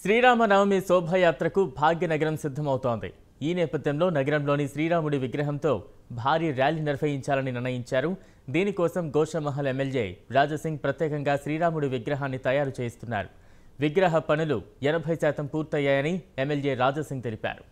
శ్రీరామనవమి శోభాయాత్రకు భాగ్యనగరం సిద్ధమవుతోంది ఈ నేపథ్యంలో నగరంలోని శ్రీరాముడి విగ్రహంతో భారీ ర్యాలీ నిర్వహించాలని నిర్ణయించారు దీనికోసం గోషమహల్ ఎమ్మెల్యే రాజసింగ్ ప్రత్యేకంగా శ్రీరాముడి విగ్రహాన్ని తయారు చేస్తున్నారు విగ్రహ పనులు ఎనభై శాతం పూర్తయ్యాయని ఎమ్మెల్యే రాజసింగ్ తెలిపారు